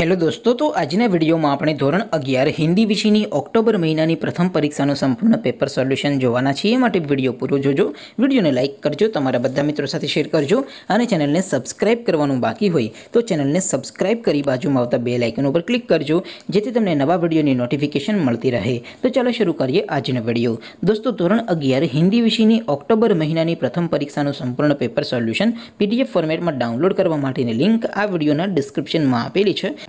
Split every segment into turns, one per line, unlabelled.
hello दोस्तों तो आज ने वीडियो में अपने ધોરણ 11 હિન્દી વિષયની ઓક્ટોબર મહિનાની પ્રથમ પરીક્ષાનો સંપૂર્ણ પેપર સોલ્યુશન જોવાના છે આ માટે વિડિયો પૂરો જોજો વિડિયોને લાઈક કરજો તમારા બધા મિત્રો સાથે શેર કરજો અને ચેનલને સબ્સ્ક્રાઇબ કરવાનું બાકી હોય તો ચેનલને સબ્સ્ક્રાઇબ કરી बाजूમાં આવતા બેલ આઇકન ઉપર ક્લિક કરજો જેથી તમને નવા વિડિયોની નોટિફિકેશન મળતી રહે તો ચાલો શરૂ કરીએ આજનો વિડિયો દોસ્તો ધોરણ 11 હિન્દી વિષયની ઓક્ટોબર મહિનાની પ્રથમ પરીક્ષાનો સંપૂર્ણ પેપર સોલ્યુશન પીડીએફ ફોર્મેટમાં ડાઉનલોડ કરવા માટેની લિંક આ વિડિયોના ડિસ્ક્રિપ્શનમાં આપેલી છે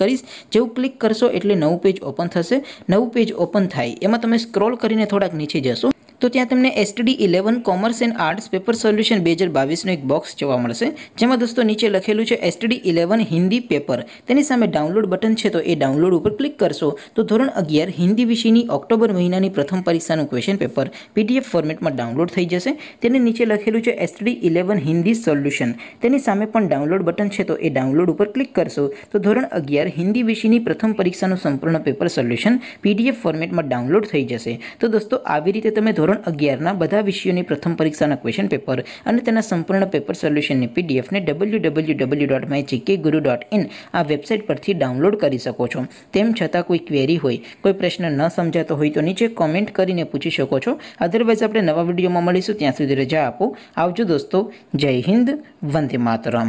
કરીશ જેવું ક્લિક કરશો એટલે નવું પેજ ઓપન થશે નવું પેજ ઓપન થાય એમાં તમે સ્ક્રોલ કરીને થોડાક નીચે જશો તો ત્યાં તમને STD 11 commerce and arts paper solution 2022 નો એક બોક્સ જોવા મળશે જેમ કે દોસ્તો નીચે લખેલું છે STD 11 હિન્દી પેપર તેની સામે ડાઉનલોડ બટન છે તો એ ડાઉનલોડ ઉપર ક્લિક કરશો તો ધોરણ 11 હિન્દી વિષયની ઓક્ટોબર મહિનાની પ્રથમ પરીક્ષાનો ક્વેશ્ચન પેપર PDF ફોર્મેટમાં ડાઉનલોડ થઈ જશે તેની નીચે લખેલું છે STD 11 હિન્દી સોલ્યુશન તેની સામે પણ ડાઉનલોડ બટન છે તો એ ડાઉનલોડ ઉપર ક્લિક કરશો તો ધોરણ 11 હિન્દી વિષયની પ્રથમ પરીક્ષાનો સંપૂર્ણ પેપર સોલ્યુશન PDF ફોર્મેટમાં ડાઉનલોડ થઈ જશે તો દોસ્તો આવી રીતે તમે 11 ના બધા વિષયોની પ્રથમ પરીક્ષાના ક્વેશ્ચન પેપર અને તેના સંપૂર્ણ પેપર સોલ્યુશનની પીડીએફ ને www.mychikkiguru.in આ વેબસાઈટ પરથી ડાઉનલોડ કરી શકો છો તેમ છતાં કોઈ ક્વેરી હોય કોઈ પ્રશ્ન ન સમજાય તો હોય તો નીચે કમેન્ટ કરીને પૂછી શકો છો અધરવાઇઝ આપણે નવા વિડિયોમાં મળીશું ત્યાં સુધી રજા આપો આવજો દોસ્તો જય હિન્દ વંદે માતરમ